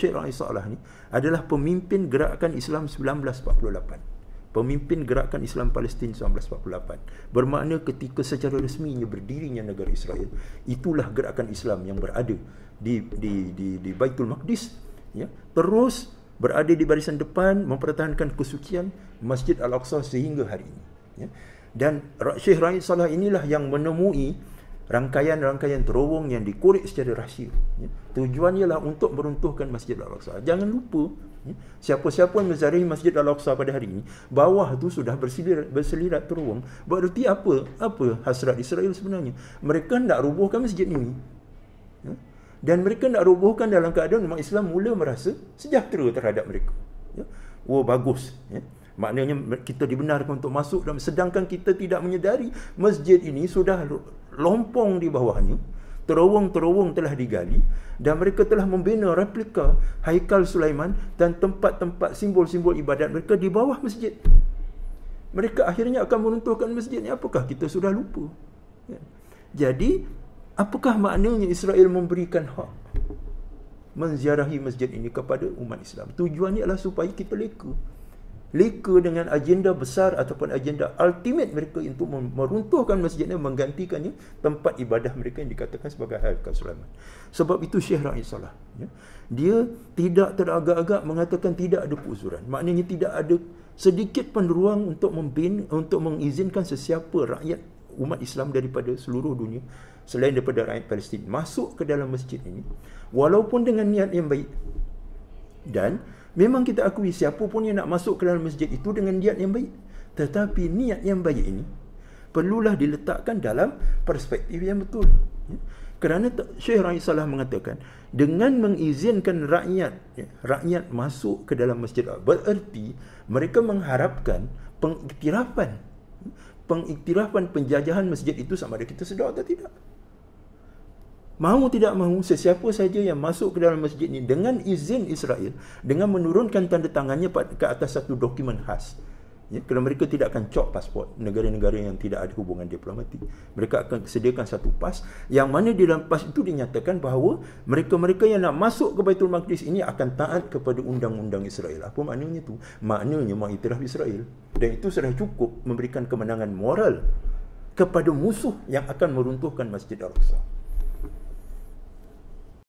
Syed Rahim Salah ni adalah pemimpin gerakan Islam 1948. Pemimpin gerakan Islam Palestin 1948. Bermakna ketika secara resminya berdirinya negara Israel, itulah gerakan Islam yang berada di di di di Baitul Maqdis ya terus berada di barisan depan mempertahankan kesucian Masjid Al-Aqsa sehingga hari ini ya dan Syekh Rais Salah inilah yang menemui rangkaian-rangkaian terowong yang dikorek secara rahsia. Ya. Tujuan ialah untuk meruntuhkan Masjid Al-Aqsa. Jangan lupa, ya, siapa-siapa yang menzarahi Masjid Al-Aqsa pada hari ini, bawah tu sudah berselirat, berselirat terowong. Berarti apa? Apa hasrat Israel sebenarnya? Mereka nak rubuhkan masjid ini. Ya. Dan mereka nak rubuhkan dalam keadaan umat Islam mula merasa sejahtera terhadap mereka. Ya. Oh, bagus. Ya. Maknanya kita dibenarkan untuk masuk dan sedangkan kita tidak menyedari masjid ini sudah lompong di bawahnya terowong-terowong telah digali dan mereka telah membina replika Haikal Sulaiman dan tempat-tempat simbol-simbol ibadat mereka di bawah masjid. Mereka akhirnya akan meruntuhkan masjid ini. Apakah kita sudah lupa? Ya. Jadi, apakah maknanya Israel memberikan hak menziarahi masjid ini kepada umat Islam? Tujuannya adalah supaya kita leka leka dengan agenda besar ataupun agenda ultimate mereka untuk meruntuhkan masjidnya menggantikannya tempat ibadah mereka yang dikatakan sebagai Haikal Sulaiman. Sebab itu Syekh Rais Salah. Ya. Dia tidak teragak-agak mengatakan tidak ada puzuran. Maknanya tidak ada sedikit pun ruang untuk membin, untuk mengizinkan sesiapa rakyat umat Islam daripada seluruh dunia selain daripada rakyat Palestin masuk ke dalam masjid ini walaupun dengan niat yang baik dan Memang kita akui siapa pun yang nak masuk ke dalam masjid itu dengan niat yang baik. Tetapi niat yang baik ini perlulah diletakkan dalam perspektif yang betul. Ya. Kerana Syekh Rais Salah mengatakan dengan mengizinkan rakyat ya, rakyat masuk ke dalam masjid bererti mereka mengharapkan pengiktirafan pengiktirafan penjajahan masjid itu sama ada kita sedar atau tidak. Mahu tidak mahu, sesiapa saja yang masuk ke dalam masjid ini dengan izin Israel, dengan menurunkan tanda tangannya ke atas satu dokumen khas. Ya, kerana mereka tidak akan cop pasport negara-negara yang tidak ada hubungan diplomatik. Mereka akan sediakan satu pas yang mana di dalam pas itu dinyatakan bahawa mereka-mereka yang nak masuk ke Baitul Maqdis ini akan taat kepada undang-undang Israel. Apa maknanya itu? Maknanya mengiktiraf Israel. Dan itu sudah cukup memberikan kemenangan moral kepada musuh yang akan meruntuhkan Masjid Al-Aqsa.